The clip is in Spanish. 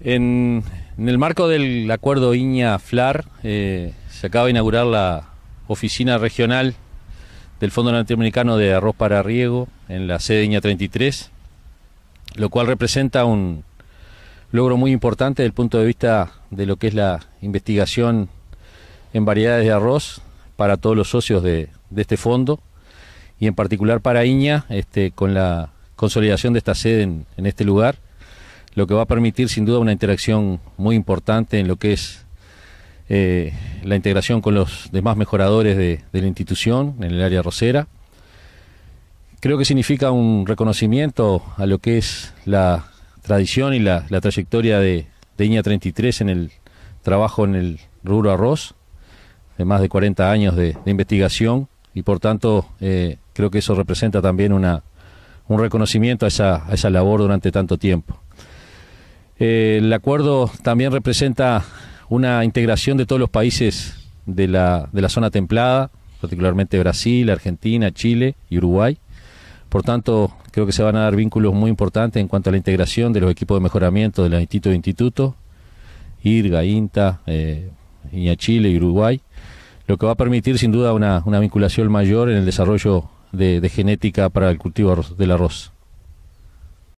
En, el marco del acuerdo Iña-FLAR eh, se acaba de inaugurar la oficina regional del Fondo Norteamericano de Arroz para Riego en la sede Iña 33, lo cual representa un logro muy importante desde el punto de vista de lo que es la investigación en variedades de arroz para todos los socios de, este fondo y en particular para Iña este, con la consolidación de esta sede en este lugar lo que va a permitir sin duda una interacción muy importante en lo que es eh, la integración con los demás mejoradores de, la institución en el área rosera. Creo que significa un reconocimiento a lo que es la tradición y la, trayectoria de, Iña 33 en el trabajo en el rubro arroz, de más de 40 años de, investigación y por tanto eh, creo que eso representa también un reconocimiento a esa labor durante tanto tiempo. Eh, el acuerdo también representa una integración de todos los países de la, de la zona templada, particularmente Brasil, Argentina, Chile y Uruguay. Por tanto, creo que se van a dar vínculos muy importantes en cuanto a la integración de los equipos de mejoramiento de los institutos de institutos, IRGA, INTA, eh, Iña Chile y Uruguay, lo que va a permitir sin duda una, vinculación mayor en el desarrollo de genética para el cultivo del arroz.